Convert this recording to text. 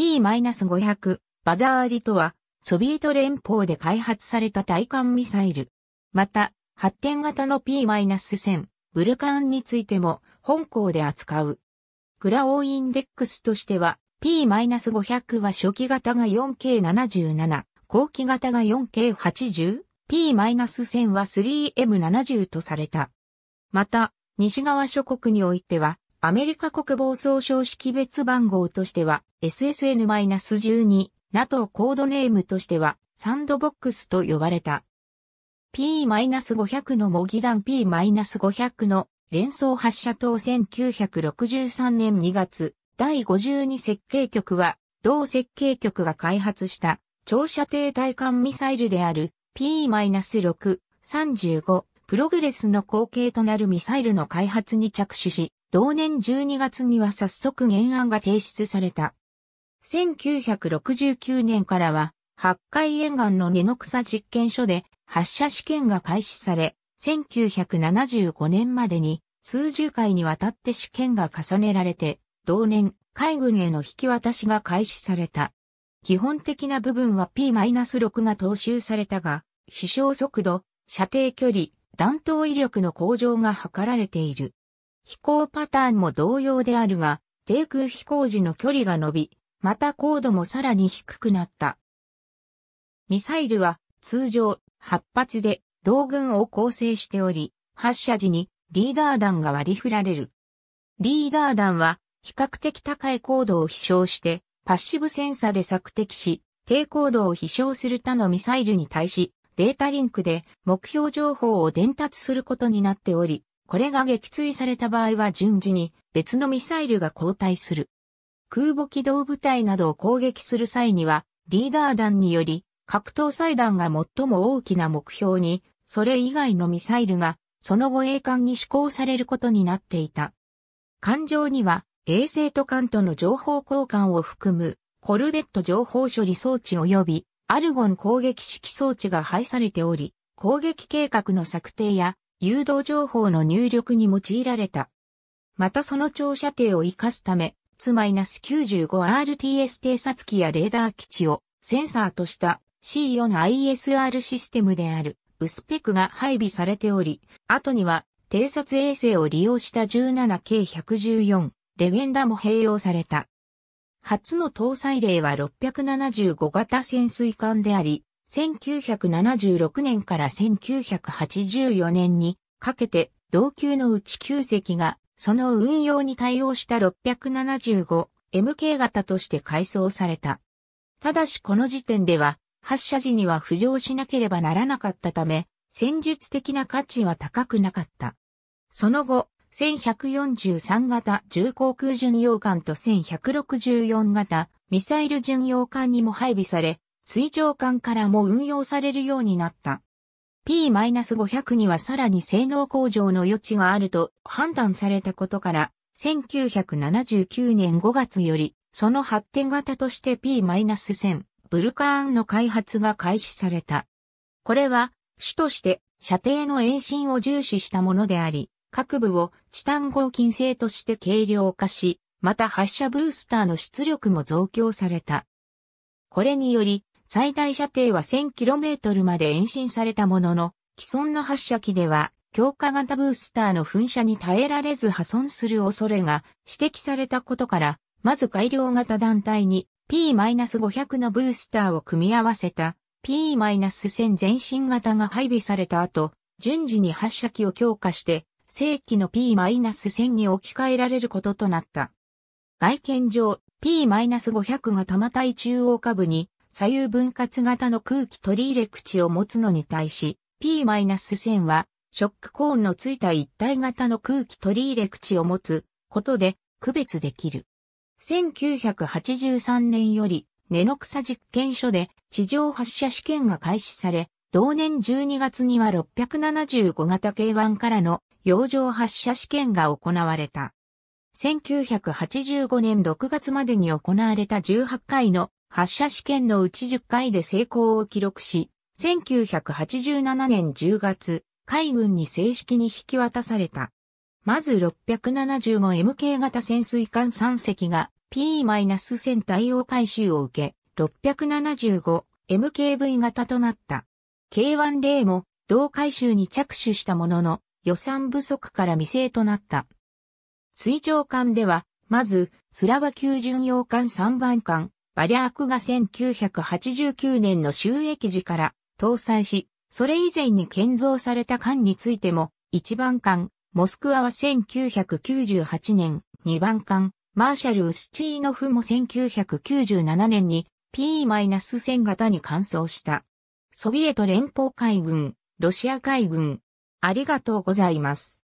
P-500 バザーリとは、ソビエト連邦で開発された対艦ミサイル。また、発展型の P-1000 ブルカンについても、本校で扱う。クラオーインデックスとしては、P-500 は初期型が 4K77、後期型が 4K80、P-1000 は 3M70 とされた。また、西側諸国においては、アメリカ国防総省識別番号としては SSN-12、NATO コードネームとしてはサンドボックスと呼ばれた。P-500 の模擬弾 P-500 の連想発射等1963年2月第52設計局は同設計局が開発した長射程対艦ミサイルである P-635 プログレスの後継となるミサイルの開発に着手し、同年12月には早速原案が提出された。1969年からは、八海沿岸の根の草実験所で発射試験が開始され、1975年までに数十回にわたって試験が重ねられて、同年海軍への引き渡しが開始された。基本的な部分は P-6 が踏襲されたが、飛翔速度、射程距離、弾頭威力の向上が図られている。飛行パターンも同様であるが、低空飛行時の距離が伸び、また高度もさらに低くなった。ミサイルは通常8発で老軍を構成しており、発射時にリーダー弾が割り振られる。リーダー弾は比較的高い高度を飛翔してパッシブセンサで索敵し、低高度を飛翔する他のミサイルに対し、データリンクで目標情報を伝達することになっており、これが撃墜された場合は順次に別のミサイルが交代する。空母機動部隊などを攻撃する際には、リーダー弾により、格闘祭弾が最も大きな目標に、それ以外のミサイルが、その後栄艦に施行されることになっていた。艦上には、衛星と艦との情報交換を含む、コルベット情報処理装置及び、アルゴン攻撃式装置が配されており、攻撃計画の策定や誘導情報の入力に用いられた。またその長射程を活かすため、S-95RTS 偵察機やレーダー基地をセンサーとした C4ISR システムであるウスペクが配備されており、後には偵察衛星を利用した 17K114 レゲンダも併用された。初の搭載例は675型潜水艦であり、1976年から1984年にかけて同級のうち9隻がその運用に対応した 675MK 型として改装された。ただしこの時点では発射時には浮上しなければならなかったため、戦術的な価値は高くなかった。その後、1143型重航空巡洋艦と1164型ミサイル巡洋艦にも配備され、水上艦からも運用されるようになった。P-500 にはさらに性能向上の余地があると判断されたことから、1979年5月より、その発展型として P-1000、ブルカーンの開発が開始された。これは、主として射程の延伸を重視したものであり、各部をチタン合金製として軽量化し、また発射ブースターの出力も増強された。これにより、最大射程は 1000km まで延伸されたものの、既存の発射機では強化型ブースターの噴射に耐えられず破損する恐れが指摘されたことから、まず改良型団体に P-500 のブースターを組み合わせた P-1000 前進型が配備された後、順次に発射機を強化して、正規の P-1000 に置き換えられることとなった。外見上、P-500 が多摩対中央下部に左右分割型の空気取り入れ口を持つのに対し、P-1000 は、ショックコーンのついた一体型の空気取り入れ口を持つことで区別できる。1983年より、根の草実験所で地上発射試験が開始され、同年12月には675型 K1 からの洋上発射試験が行われた。1985年6月までに行われた18回の発射試験のうち10回で成功を記録し、1987年10月、海軍に正式に引き渡された。まず 675MK 型潜水艦3隻が P-1000 対応回収を受け、675MKV 型となった。k 1例も同回収に着手したものの予算不足から未成となった。水上艦では、まず、スラバ級巡洋艦3番艦、バリャークが1989年の収益時から搭載し、それ以前に建造された艦についても、1番艦、モスクワは1998年、2番艦、マーシャル・ウスチーノフも1997年に P-1000 型に換装した。ソビエト連邦海軍、ロシア海軍。ありがとうございます。